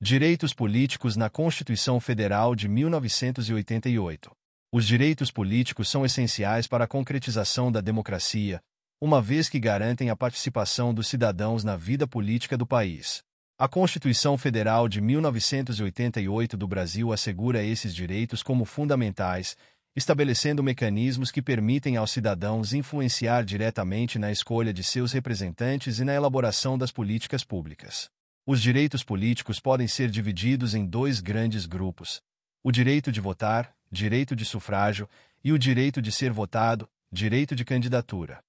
Direitos políticos na Constituição Federal de 1988. Os direitos políticos são essenciais para a concretização da democracia, uma vez que garantem a participação dos cidadãos na vida política do país. A Constituição Federal de 1988 do Brasil assegura esses direitos como fundamentais, estabelecendo mecanismos que permitem aos cidadãos influenciar diretamente na escolha de seus representantes e na elaboração das políticas públicas. Os direitos políticos podem ser divididos em dois grandes grupos: o direito de votar, direito de sufrágio, e o direito de ser votado, direito de candidatura.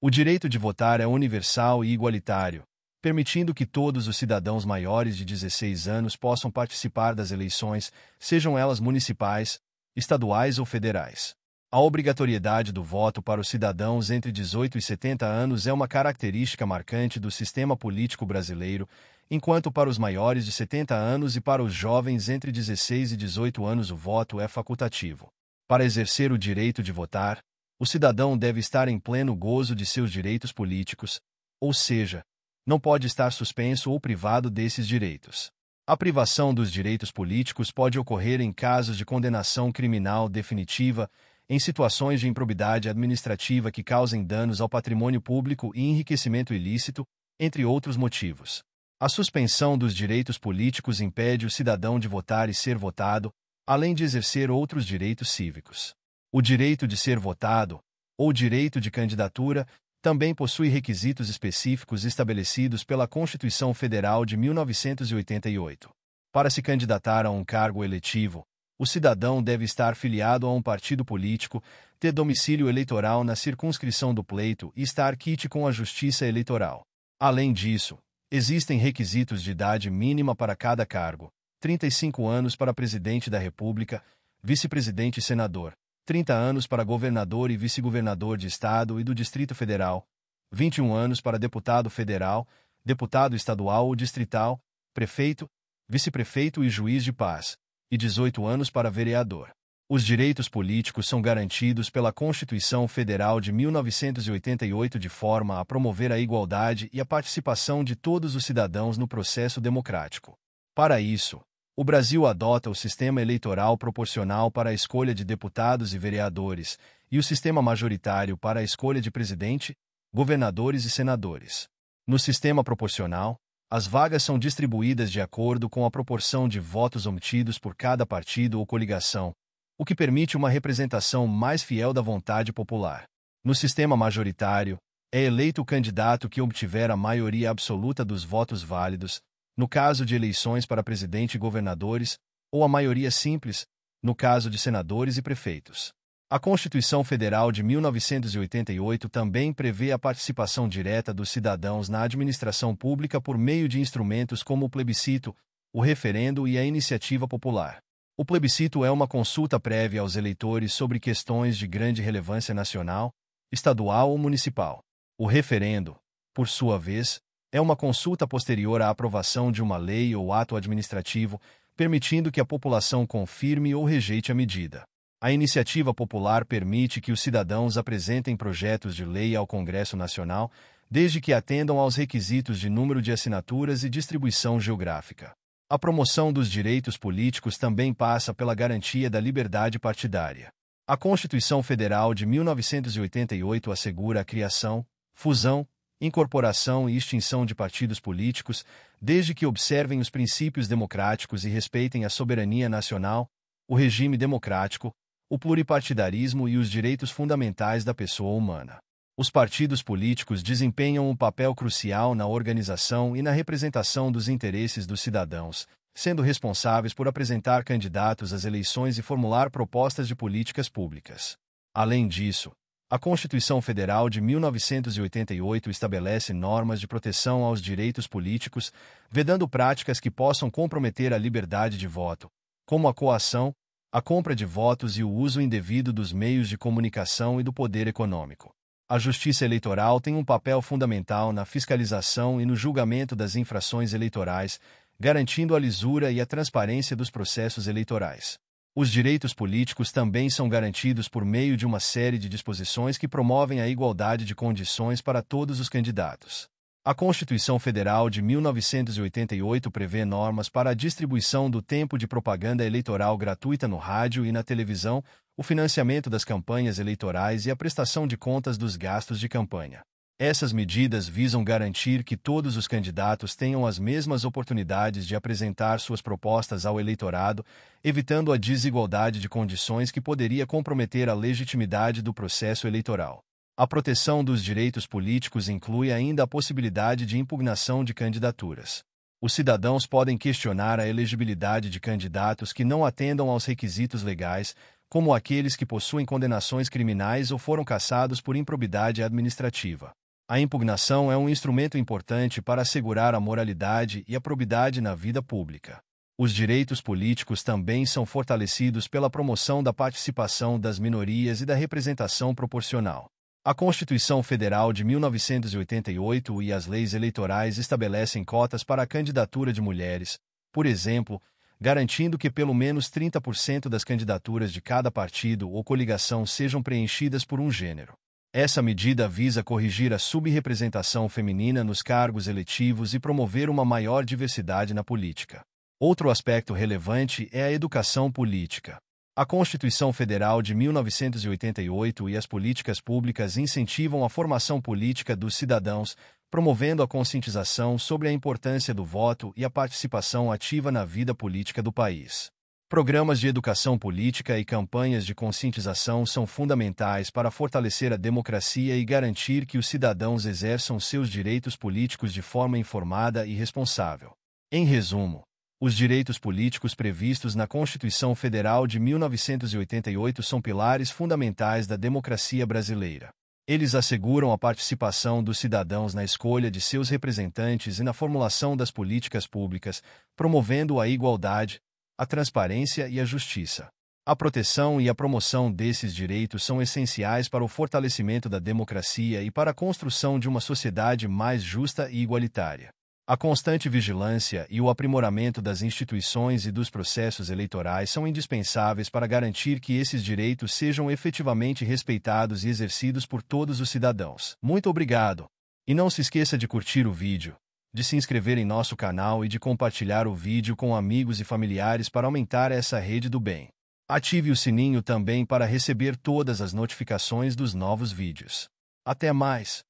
O direito de votar é universal e igualitário, permitindo que todos os cidadãos maiores de 16 anos possam participar das eleições, sejam elas municipais, estaduais ou federais. A obrigatoriedade do voto para os cidadãos entre 18 e 70 anos é uma característica marcante do sistema político brasileiro, enquanto para os maiores de 70 anos e para os jovens entre 16 e 18 anos o voto é facultativo. Para exercer o direito de votar, o cidadão deve estar em pleno gozo de seus direitos políticos, ou seja, não pode estar suspenso ou privado desses direitos. A privação dos direitos políticos pode ocorrer em casos de condenação criminal definitiva em situações de improbidade administrativa que causem danos ao patrimônio público e enriquecimento ilícito, entre outros motivos. A suspensão dos direitos políticos impede o cidadão de votar e ser votado, além de exercer outros direitos cívicos. O direito de ser votado, ou direito de candidatura, também possui requisitos específicos estabelecidos pela Constituição Federal de 1988. Para se candidatar a um cargo eletivo, o cidadão deve estar filiado a um partido político, ter domicílio eleitoral na circunscrição do pleito e estar quite com a Justiça Eleitoral. Além disso, existem requisitos de idade mínima para cada cargo: 35 anos para presidente da República, vice-presidente e senador, 30 anos para governador e vice-governador de estado e do Distrito Federal, 21 anos para deputado federal, deputado estadual ou distrital, prefeito, vice-prefeito e juiz de paz e 18 anos para vereador. Os direitos políticos são garantidos pela Constituição Federal de 1988 de forma a promover a igualdade e a participação de todos os cidadãos no processo democrático. Para isso, o Brasil adota o sistema eleitoral proporcional para a escolha de deputados e vereadores e o sistema majoritário para a escolha de presidente, governadores e senadores. No sistema proporcional, as vagas são distribuídas de acordo com a proporção de votos obtidos por cada partido ou coligação, o que permite uma representação mais fiel da vontade popular. No sistema majoritário, é eleito o candidato que obtiver a maioria absoluta dos votos válidos, no caso de eleições para presidente e governadores, ou a maioria simples, no caso de senadores e prefeitos. A Constituição Federal de 1988 também prevê a participação direta dos cidadãos na administração pública por meio de instrumentos como o plebiscito, o referendo e a iniciativa popular. O plebiscito é uma consulta prévia aos eleitores sobre questões de grande relevância nacional, estadual ou municipal. O referendo, por sua vez, é uma consulta posterior à aprovação de uma lei ou ato administrativo, permitindo que a população confirme ou rejeite a medida. A iniciativa popular permite que os cidadãos apresentem projetos de lei ao Congresso Nacional, desde que atendam aos requisitos de número de assinaturas e distribuição geográfica. A promoção dos direitos políticos também passa pela garantia da liberdade partidária. A Constituição Federal de 1988 assegura a criação, fusão, incorporação e extinção de partidos políticos, desde que observem os princípios democráticos e respeitem a soberania nacional, o regime democrático, o pluripartidarismo e os direitos fundamentais da pessoa humana. Os partidos políticos desempenham um papel crucial na organização e na representação dos interesses dos cidadãos, sendo responsáveis por apresentar candidatos às eleições e formular propostas de políticas públicas. Além disso, a Constituição Federal de 1988 estabelece normas de proteção aos direitos políticos, vedando práticas que possam comprometer a liberdade de voto, como a coação, a compra de votos e o uso indevido dos meios de comunicação e do poder econômico. A Justiça Eleitoral tem um papel fundamental na fiscalização e no julgamento das infrações eleitorais, garantindo a lisura e a transparência dos processos eleitorais. Os direitos políticos também são garantidos por meio de uma série de disposições que promovem a igualdade de condições para todos os candidatos. A Constituição Federal de 1988 prevê normas para a distribuição do tempo de propaganda eleitoral gratuita no rádio e na televisão, o financiamento das campanhas eleitorais e a prestação de contas dos gastos de campanha. Essas medidas visam garantir que todos os candidatos tenham as mesmas oportunidades de apresentar suas propostas ao eleitorado, evitando a desigualdade de condições que poderia comprometer a legitimidade do processo eleitoral. A proteção dos direitos políticos inclui ainda a possibilidade de impugnação de candidaturas. Os cidadãos podem questionar a elegibilidade de candidatos que não atendam aos requisitos legais, como aqueles que possuem condenações criminais ou foram cassados por improbidade administrativa. A impugnação é um instrumento importante para assegurar a moralidade e a probidade na vida pública. Os direitos políticos também são fortalecidos pela promoção da participação das minorias e da representação proporcional. A Constituição Federal de 1988 e as leis eleitorais estabelecem cotas para a candidatura de mulheres, por exemplo, garantindo que pelo menos 30% das candidaturas de cada partido ou coligação sejam preenchidas por um gênero. Essa medida visa corrigir a subrepresentação feminina nos cargos eletivos e promover uma maior diversidade na política. Outro aspecto relevante é a educação política. A Constituição Federal de 1988 e as políticas públicas incentivam a formação política dos cidadãos, promovendo a conscientização sobre a importância do voto e a participação ativa na vida política do país. Programas de educação política e campanhas de conscientização são fundamentais para fortalecer a democracia e garantir que os cidadãos exerçam seus direitos políticos de forma informada e responsável. Em resumo, os direitos políticos previstos na Constituição Federal de 1988 são pilares fundamentais da democracia brasileira. Eles asseguram a participação dos cidadãos na escolha de seus representantes e na formulação das políticas públicas, promovendo a igualdade, a transparência e a justiça. A proteção e a promoção desses direitos são essenciais para o fortalecimento da democracia e para a construção de uma sociedade mais justa e igualitária. A constante vigilância e o aprimoramento das instituições e dos processos eleitorais são indispensáveis para garantir que esses direitos sejam efetivamente respeitados e exercidos por todos os cidadãos. Muito obrigado! E não se esqueça de curtir o vídeo, de se inscrever em nosso canal e de compartilhar o vídeo com amigos e familiares para aumentar essa rede do bem. Ative o sininho também para receber todas as notificações dos novos vídeos. Até mais!